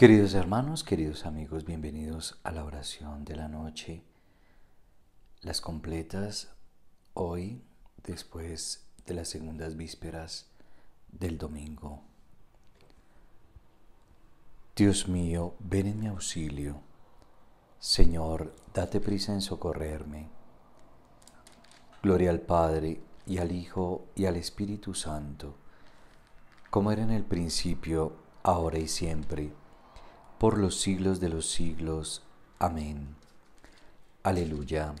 Queridos hermanos, queridos amigos, bienvenidos a la oración de la noche. Las completas hoy, después de las segundas vísperas del domingo. Dios mío, ven en mi auxilio. Señor, date prisa en socorrerme. Gloria al Padre y al Hijo y al Espíritu Santo, como era en el principio, ahora y siempre por los siglos de los siglos. Amén. Aleluya.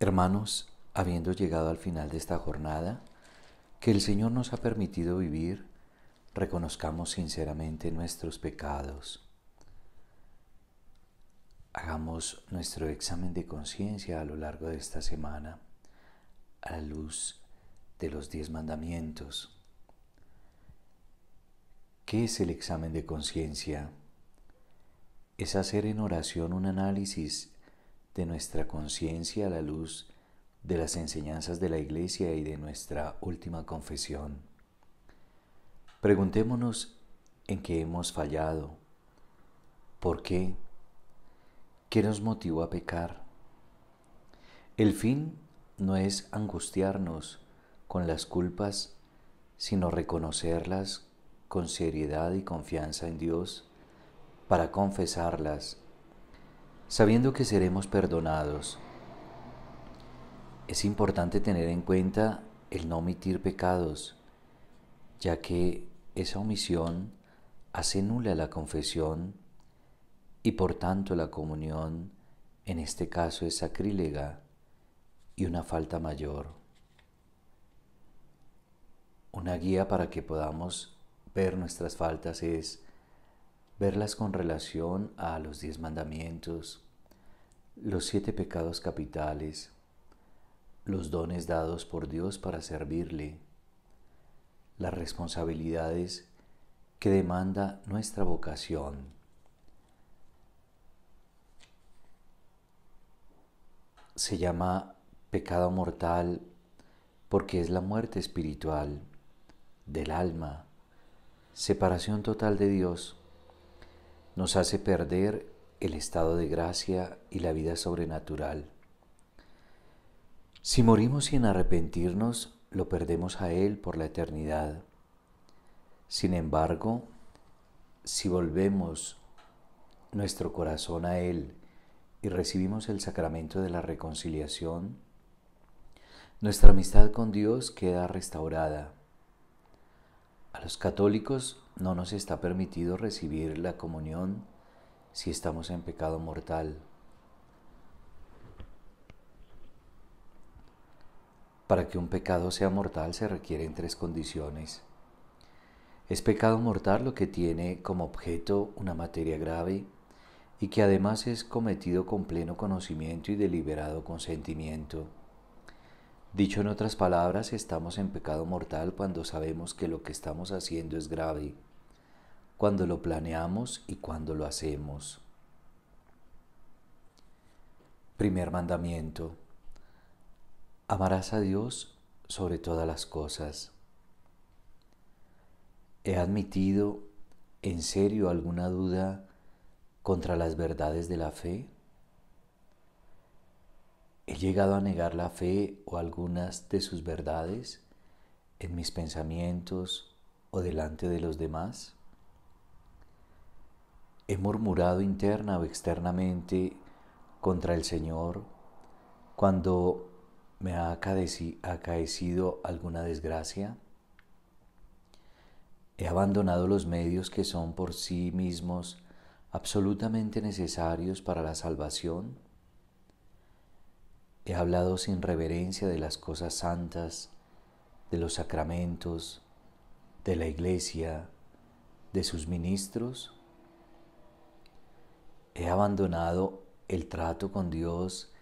Hermanos, habiendo llegado al final de esta jornada, que el Señor nos ha permitido vivir, reconozcamos sinceramente nuestros pecados. Hagamos nuestro examen de conciencia a lo largo de esta semana a la luz de los diez mandamientos. ¿Qué es el examen de conciencia? Es hacer en oración un análisis de nuestra conciencia a la luz de las enseñanzas de la Iglesia y de nuestra última confesión. Preguntémonos en qué hemos fallado, por qué, qué nos motivó a pecar. El fin no es angustiarnos con las culpas, sino reconocerlas con seriedad y confianza en Dios para confesarlas, sabiendo que seremos perdonados. Es importante tener en cuenta el no omitir pecados, ya que esa omisión hace nula la confesión y por tanto la comunión en este caso es sacrílega y una falta mayor. Una guía para que podamos ver nuestras faltas es verlas con relación a los diez mandamientos, los siete pecados capitales, los dones dados por Dios para servirle, las responsabilidades que demanda nuestra vocación. Se llama pecado mortal porque es la muerte espiritual del alma separación total de Dios nos hace perder el estado de gracia y la vida sobrenatural. Si morimos sin arrepentirnos, lo perdemos a Él por la eternidad. Sin embargo, si volvemos nuestro corazón a Él y recibimos el sacramento de la reconciliación, nuestra amistad con Dios queda restaurada los católicos no nos está permitido recibir la comunión si estamos en pecado mortal. Para que un pecado sea mortal se requieren tres condiciones. Es pecado mortal lo que tiene como objeto una materia grave y que además es cometido con pleno conocimiento y deliberado consentimiento. Dicho en otras palabras, estamos en pecado mortal cuando sabemos que lo que estamos haciendo es grave, cuando lo planeamos y cuando lo hacemos. Primer mandamiento. Amarás a Dios sobre todas las cosas. He admitido en serio alguna duda contra las verdades de la fe? He llegado a negar la fe o algunas de sus verdades en mis pensamientos o delante de los demás. He murmurado interna o externamente contra el Señor cuando me ha acaecido alguna desgracia. He abandonado los medios que son por sí mismos absolutamente necesarios para la salvación. He hablado sin reverencia de las cosas santas, de los sacramentos, de la iglesia, de sus ministros. He abandonado el trato con Dios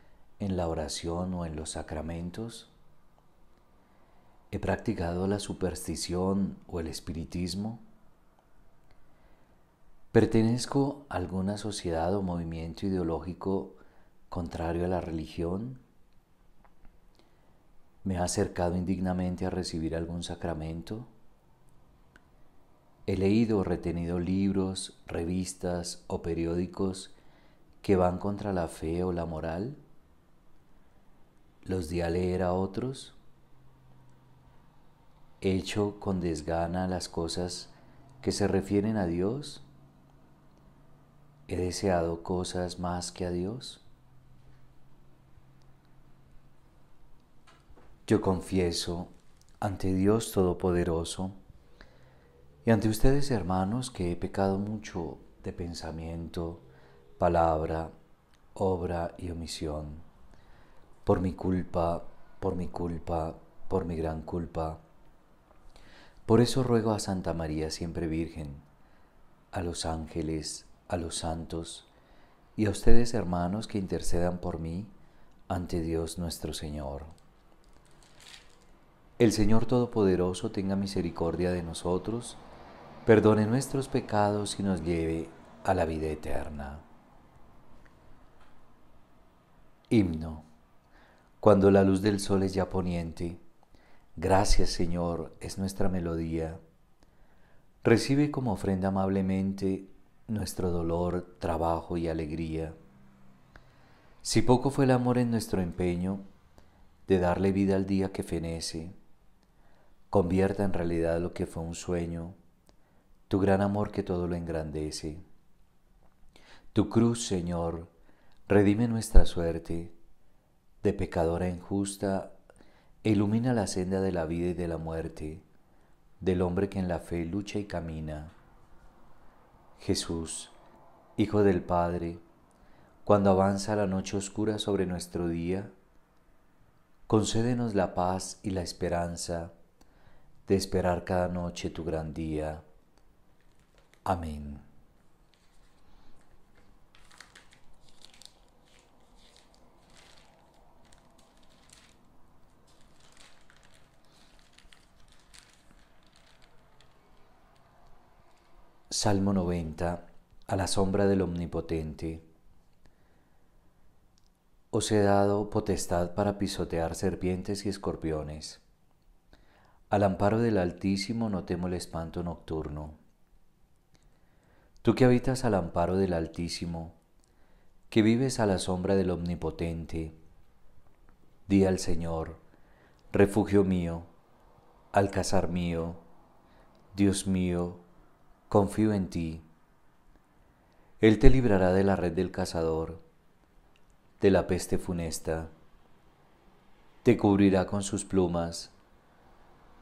en la oración o en los sacramentos. He practicado la superstición o el espiritismo. Pertenezco a alguna sociedad o movimiento ideológico contrario a la religión. ¿Me ha acercado indignamente a recibir algún sacramento? He leído o retenido libros, revistas o periódicos que van contra la fe o la moral. ¿Los di a leer a otros? ¿He hecho con desgana las cosas que se refieren a Dios? ¿He deseado cosas más que a Dios? Yo confieso ante Dios Todopoderoso y ante ustedes hermanos que he pecado mucho de pensamiento, palabra, obra y omisión. Por mi culpa, por mi culpa, por mi gran culpa. Por eso ruego a Santa María siempre Virgen, a los ángeles, a los santos y a ustedes hermanos que intercedan por mí ante Dios nuestro Señor. El Señor Todopoderoso tenga misericordia de nosotros, perdone nuestros pecados y nos lleve a la vida eterna. Himno. Cuando la luz del sol es ya poniente, gracias Señor es nuestra melodía. Recibe como ofrenda amablemente nuestro dolor, trabajo y alegría. Si poco fue el amor en nuestro empeño de darle vida al día que fenece, Convierta en realidad lo que fue un sueño, tu gran amor que todo lo engrandece. Tu cruz, Señor, redime nuestra suerte. De pecadora e injusta, ilumina la senda de la vida y de la muerte, del hombre que en la fe lucha y camina. Jesús, Hijo del Padre, cuando avanza la noche oscura sobre nuestro día, concédenos la paz y la esperanza de esperar cada noche tu gran día. Amén. Salmo 90. A la sombra del Omnipotente. Os he dado potestad para pisotear serpientes y escorpiones al amparo del Altísimo no temo el espanto nocturno. Tú que habitas al amparo del Altísimo, que vives a la sombra del Omnipotente, di al Señor, refugio mío, alcázar mío, Dios mío, confío en ti. Él te librará de la red del cazador, de la peste funesta, te cubrirá con sus plumas,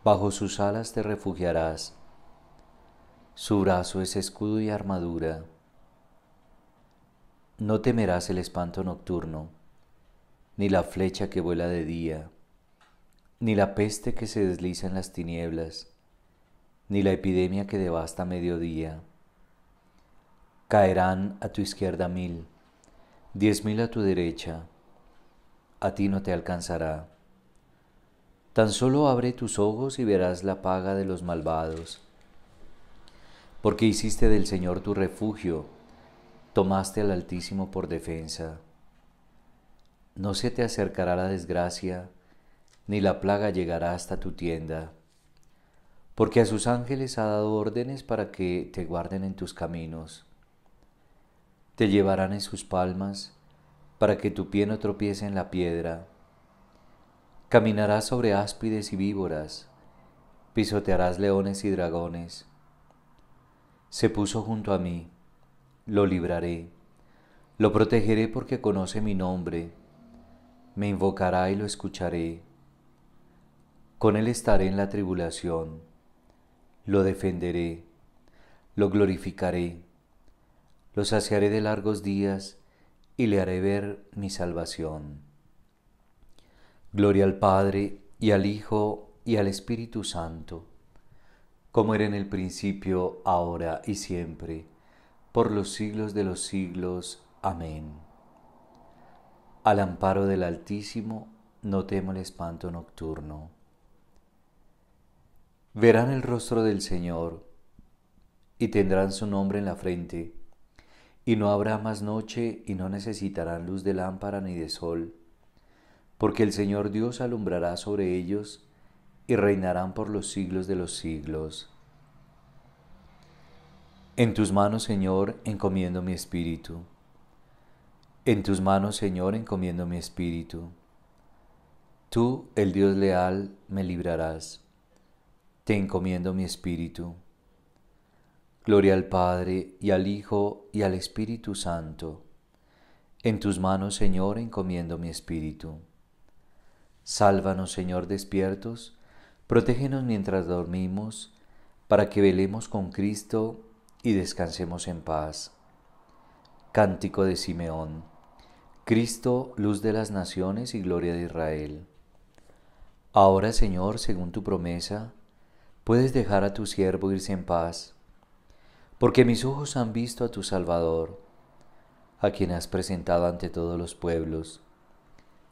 bajo sus alas te refugiarás. Su brazo es escudo y armadura. No temerás el espanto nocturno, ni la flecha que vuela de día, ni la peste que se desliza en las tinieblas, ni la epidemia que devasta mediodía. Caerán a tu izquierda mil, diez mil a tu derecha, a ti no te alcanzará. Tan solo abre tus ojos y verás la paga de los malvados. Porque hiciste del Señor tu refugio, tomaste al Altísimo por defensa. No se te acercará la desgracia, ni la plaga llegará hasta tu tienda. Porque a sus ángeles ha dado órdenes para que te guarden en tus caminos. Te llevarán en sus palmas, para que tu pie no tropiece en la piedra. Caminarás sobre áspides y víboras, pisotearás leones y dragones. Se puso junto a mí, lo libraré, lo protegeré porque conoce mi nombre, me invocará y lo escucharé. Con él estaré en la tribulación, lo defenderé, lo glorificaré, lo saciaré de largos días y le haré ver mi salvación. Gloria al Padre y al Hijo y al Espíritu Santo, como era en el principio, ahora y siempre, por los siglos de los siglos. Amén. Al amparo del Altísimo, no temo el espanto nocturno. Verán el rostro del Señor y tendrán su nombre en la frente, y no habrá más noche y no necesitarán luz de lámpara ni de sol porque el Señor Dios alumbrará sobre ellos y reinarán por los siglos de los siglos. En tus manos, Señor, encomiendo mi espíritu. En tus manos, Señor, encomiendo mi espíritu. Tú, el Dios leal, me librarás. Te encomiendo mi espíritu. Gloria al Padre y al Hijo y al Espíritu Santo. En tus manos, Señor, encomiendo mi espíritu. Sálvanos, Señor, despiertos, protégenos mientras dormimos, para que velemos con Cristo y descansemos en paz. Cántico de Simeón. Cristo, luz de las naciones y gloria de Israel. Ahora, Señor, según tu promesa, puedes dejar a tu siervo irse en paz, porque mis ojos han visto a tu Salvador, a quien has presentado ante todos los pueblos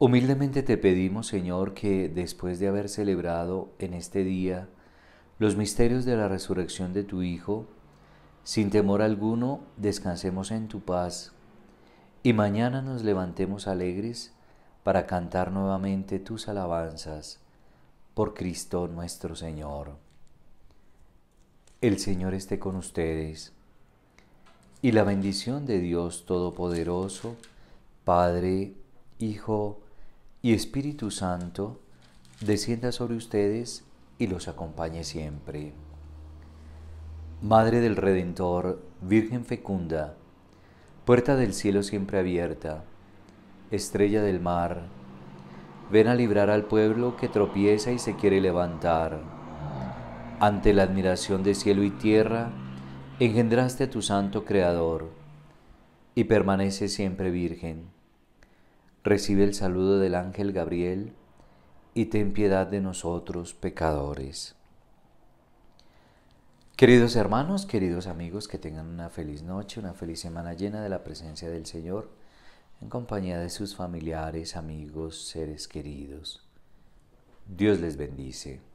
Humildemente te pedimos, Señor, que después de haber celebrado en este día los misterios de la resurrección de tu Hijo, sin temor alguno descansemos en tu paz y mañana nos levantemos alegres para cantar nuevamente tus alabanzas por Cristo nuestro Señor. El Señor esté con ustedes y la bendición de Dios Todopoderoso, Padre, Hijo y Espíritu Santo, descienda sobre ustedes y los acompañe siempre. Madre del Redentor, Virgen fecunda, puerta del cielo siempre abierta, estrella del mar, ven a librar al pueblo que tropieza y se quiere levantar. Ante la admiración de cielo y tierra, engendraste a tu santo Creador, y permanece siempre virgen recibe el saludo del ángel Gabriel y ten piedad de nosotros pecadores. Queridos hermanos, queridos amigos, que tengan una feliz noche, una feliz semana llena de la presencia del Señor, en compañía de sus familiares, amigos, seres queridos. Dios les bendice.